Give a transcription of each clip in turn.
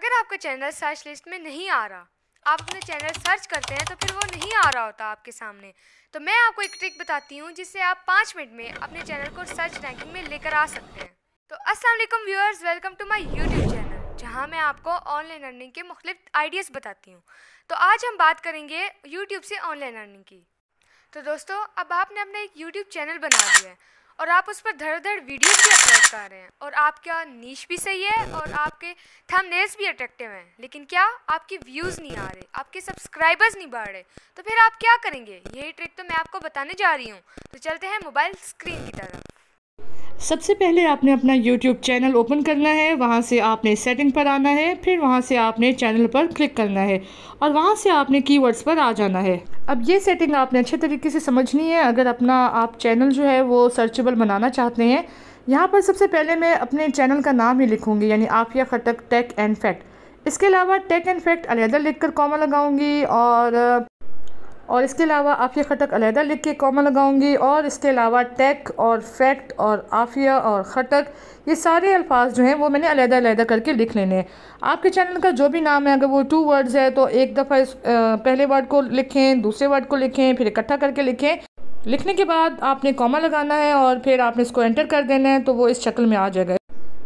अगर आपका channel search list में नहीं आ रहा आप अपने चैनल सर्च करते हैं तो फिर वो नहीं आ रहा होता आपके सामने तो मैं आपको एक ट्रिक बताती हूँ जिससे आप पाँच मिनट में अपने चैनल को सर्च रैंकिंग में लेकर आ सकते हैं तो अस्सलाम वालेकुम viewers welcome to my YouTube channel जहाँ मैं आपको ऑनलाइन अर्निंग के मुख्तु आइडियाज़ बताती हूँ तो आज हम बात करेंगे यूट्यूब से ऑनलाइन अर्निंग की तो दोस्तों अब आपने अपना एक यूट्यूब चैनल बना लिया है और आप उस पर धड़ धड़ वीडियो भी अपलोड कर रहे हैं और आपका नीच भी सही है और आपके थंबनेल्स भी अट्रैक्टिव हैं लेकिन क्या आपके व्यूज़ नहीं आ रहे आपके सब्सक्राइबर्स नहीं बढ़ रहे तो फिर आप क्या करेंगे यही ट्रिक तो मैं आपको बताने जा रही हूँ तो चलते हैं मोबाइल स्क्रीन की तरफ सबसे पहले आपने अपना यूट्यूब चैनल ओपन करना है वहाँ से आपने सेटिंग पर आना है फिर वहाँ से आपने चैनल पर क्लिक करना है और वहाँ से आपने कीवर्ड्स पर आ जाना है अब ये सेटिंग आपने अच्छे तरीके से समझनी है अगर अपना आप चैनल जो है वो सर्चेबल बनाना चाहते हैं यहाँ पर सबसे पहले मैं अपने चैनल का नाम ही लिखूँगी यानी Afiya Khattak tech and fact इसके अलावा टेक एंड फैक्ट अलहदा लिख कर कॉमा लगाऊँगी और और इसके अलावा आफिया खटक अलहदा लिख के कॉमा लगाऊंगी और इसके अलावा टेक और फैक्ट और आफिया और खटक ये सारे अल्फाज जो हैं वो मैंने अलहदा अलहदा करके लिख लेने हैं आपके चैनल का जो भी नाम है अगर वो टू वर्ड्स है तो एक दफ़ा इस पहले वर्ड को लिखें दूसरे वर्ड को लिखें फिर इकट्ठा करके लिखें लिखने के बाद आपने कॉमा लगाना है और फिर आपने इसको एंटर कर देना है तो वो इस शक्ल में आ जाएगा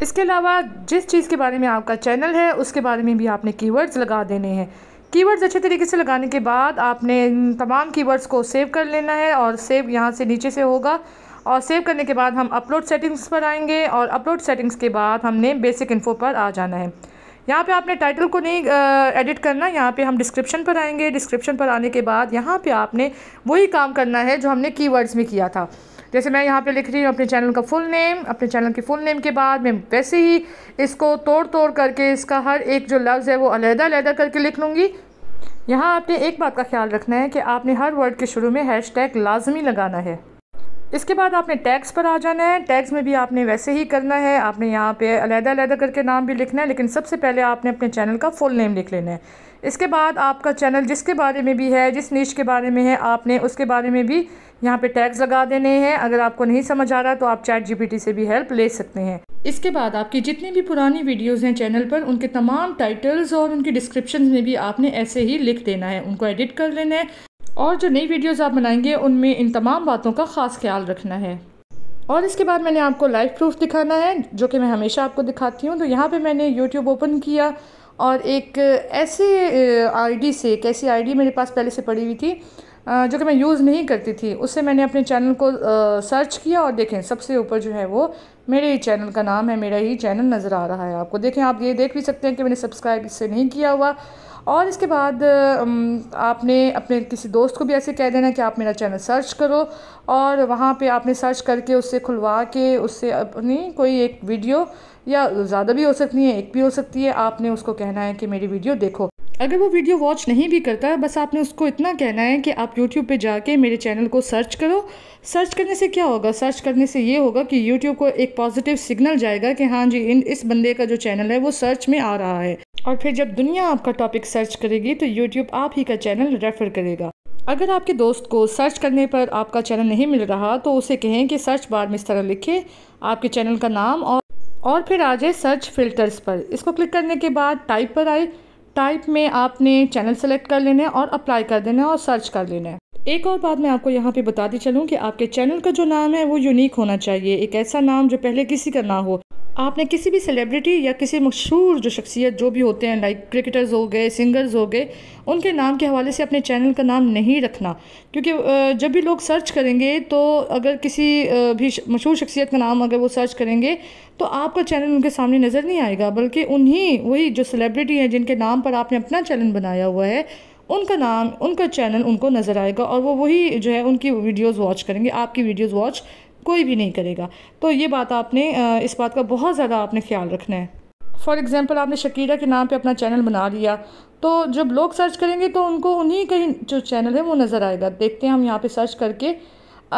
इसके अलावा जिस चीज़ के बारे में आपका चैनल है उसके बारे में भी आपने कीवर्ड्स लगा देने हैं कीवर्ड्स अच्छे तरीके से लगाने के बाद आपने तमाम कीवर्ड्स को सेव कर लेना है और सेव यहाँ से नीचे से होगा और सेव करने के बाद हम अपलोड सेटिंग्स पर आएंगे और अपलोड सेटिंग्स के बाद हमने बेसिक इन्फो पर आ जाना है यहाँ पे आपने टाइटल को नहीं एडिट करना यहाँ पे हम डिस्क्रिप्शन पर आएंगे डिस्क्रिप्शन पर आने के बाद यहाँ पे आपने वही काम करना है जो हमने कीवर्ड्स में किया था जैसे मैं यहाँ पे लिख रही हूँ अपने चैनल का फुल नेम अपने चैनल के फुल नेम के बाद मैं वैसे ही इसको तोड़ तोड़ करके इसका हर एक जो लफ्ज़ है वो अलहदा अलहदा करके लिख लूँगी यहाँ आपने एक बात का ख्याल रखना है कि आपने हर वर्ड के शुरू में हैश टैग लाजमी लगाना है इसके बाद आपने टैक्स पर आ जाना है टैक्स में भी आपने वैसे ही करना है आपने यहाँ पे अलग-अलग करके नाम भी लिखना है लेकिन सबसे पहले आपने अपने चैनल का फुल नेम लिख लेना है इसके बाद आपका चैनल जिसके बारे में भी है जिस नीच के बारे में है आपने उसके बारे में भी यहाँ पे टैक्स लगा देने हैं अगर आपको नहीं समझ आ रहा तो आप चैट जी से भी हेल्प ले सकते हैं इसके बाद आपकी जितनी भी पुरानी वीडियोस हैं चैनल पर उनके तमाम टाइटल्स और उनके डिस्क्रिप्शन में भी आपने ऐसे ही लिख देना है उनको एडिट कर लेना है और जो नई वीडियोस आप बनाएंगे उनमें इन तमाम बातों का ख़ास ख्याल रखना है और इसके बाद मैंने आपको लाइव प्रूफ दिखाना है जो कि मैं हमेशा आपको दिखाती हूँ तो यहाँ पे मैंने यूट्यूब ओपन किया और एक ऐसे आईडी से एक ऐसी आईडी मेरे पास पहले से पड़ी हुई थी जो कि मैं यूज़ नहीं करती थी उससे मैंने अपने चैनल को सर्च किया और देखें सबसे ऊपर जो है वो मेरे ही चैनल का नाम है मेरा ही चैनल नज़र आ रहा है आपको देखें आप ये देख भी सकते हैं कि मैंने सब्सक्राइब इससे नहीं किया हुआ और इसके बाद आपने अपने किसी दोस्त को भी ऐसे कह देना कि आप मेरा चैनल सर्च करो और वहाँ पे आपने सर्च करके उससे खुलवा के उससे अपनी कोई एक वीडियो या ज़्यादा भी हो सकती है एक भी हो सकती है आपने उसको कहना है कि मेरी वीडियो देखो अगर वो वीडियो वॉच नहीं भी करता बस आपने उसको इतना कहना है कि आप यूट्यूब पे जाके मेरे चैनल को सर्च करो सर्च करने से क्या होगा सर्च करने से ये होगा कि यूट्यूब को एक पॉजिटिव सिग्नल जाएगा कि हाँ जी इन इस बंदे का जो चैनल है वो सर्च में आ रहा है और फिर जब दुनिया आपका टॉपिक सर्च करेगी तो यूट्यूब आप ही का चैनल रेफ़र करेगा अगर आपके दोस्त को सर्च करने पर आपका चैनल नहीं मिल रहा तो उसे कहें कि सर्च बार में इस तरह लिखे आपके चैनल का नाम और और फिर आ जाए सर्च फिल्टर्स पर इसको क्लिक करने के बाद टाइप पर आए टाइप में आपने चैनल सेलेक्ट कर लेना है और अप्लाई कर देना है और सर्च कर लेना है एक और बात मैं आपको यहाँ पे बताती चलूँ कि आपके चैनल का जो नाम है वो यूनिक होना चाहिए एक ऐसा नाम जो पहले किसी का ना हो आपने किसी भी सेलिब्रिटी या किसी मशहूर जो शख्सियत जो भी होते हैं लाइक क्रिकेटर्स हो गए सिंगर्स हो गए उनके नाम के हवाले से अपने चैनल का नाम नहीं रखना क्योंकि जब भी लोग सर्च करेंगे तो अगर किसी भी मशहूर शख्सियत का नाम अगर वो सर्च करेंगे तो आपका चैनल उनके सामने नज़र नहीं आएगा बल्कि उन्हीं वही जो सेलिब्रिटी हैं जिनके नाम पर आपने अपना चैनल बनाया हुआ है उनका नाम उनका चैनल उनको नज़र आएगा और वो वही जो है उनकी वीडियोज़ वॉच करेंगे आपकी वीडियोज़ वॉच कोई भी नहीं करेगा तो ये बात आपने इस बात का बहुत ज़्यादा आपने ख्याल रखना है फॉर एग्ज़ाम्पल आपने शकीरा के नाम पे अपना चैनल बना लिया तो जब लोग सर्च करेंगे तो उनको उन्हीं का ही जो चैनल है वो नज़र आएगा देखते हैं हम यहाँ पर सर्च करके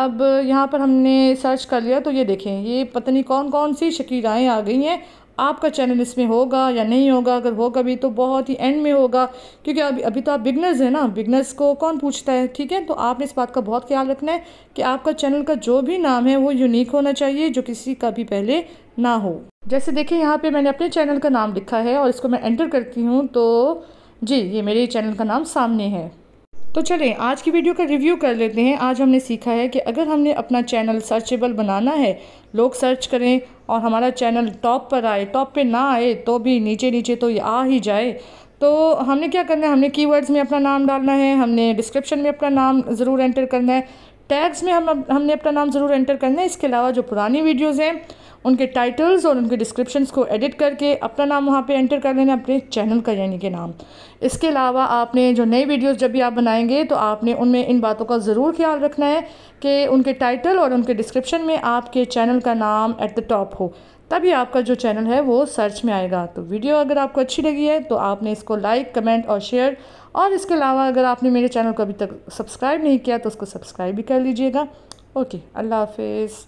अब यहाँ पर हमने सर्च कर लिया तो ये देखें ये पता नहीं कौन कौन सी शकीराएँ आ गई हैं आपका चैनल इसमें होगा या नहीं होगा अगर होगा भी तो बहुत ही एंड में होगा क्योंकि अभी अभी तो आप बिगनर्स हैं ना बिगनर्स को कौन पूछता है ठीक है तो आपने इस बात का बहुत ख्याल रखना है कि आपका चैनल का जो भी नाम है वो यूनिक होना चाहिए जो किसी का भी पहले ना हो जैसे देखिए यहाँ पर मैंने अपने चैनल का नाम लिखा है और इसको मैं एंटर करती हूँ तो जी ये मेरे चैनल का नाम सामने है तो चलें आज की वीडियो का रिव्यू कर लेते हैं आज हमने सीखा है कि अगर हमने अपना चैनल सर्चेबल बनाना है लोग सर्च करें और हमारा चैनल टॉप पर आए टॉप पे ना आए तो भी नीचे नीचे तो ये आ ही जाए तो हमने क्या करना है हमने कीवर्ड्स में अपना नाम डालना है हमने डिस्क्रिप्शन में अपना नाम ज़रूर एंटर करना है टैग्स में हम हमने अपना नाम ज़रूर एंटर करना है इसके अलावा जो पुरानी वीडियोज़ हैं उनके टाइटल्स और उनके डिस्क्रिप्शंस को एडिट करके अपना नाम वहाँ पे एंटर कर लेना अपने चैनल का यानी कि नाम इसके अलावा आपने जो नई वीडियोस जब भी आप बनाएंगे तो आपने उनमें इन बातों का ज़रूर ख्याल रखना है कि उनके टाइटल और उनके डिस्क्रिप्शन में आपके चैनल का नाम एट द टॉप हो तभी आपका जो चैनल है वो सर्च में आएगा तो वीडियो अगर आपको अच्छी लगी है तो आपने इसको लाइक कमेंट और शेयर और इसके अलावा अगर आपने मेरे चैनल को अभी तक सब्सक्राइब नहीं किया तो उसको सब्सक्राइब भी कर लीजिएगा ओके अल्लाह हाफिज़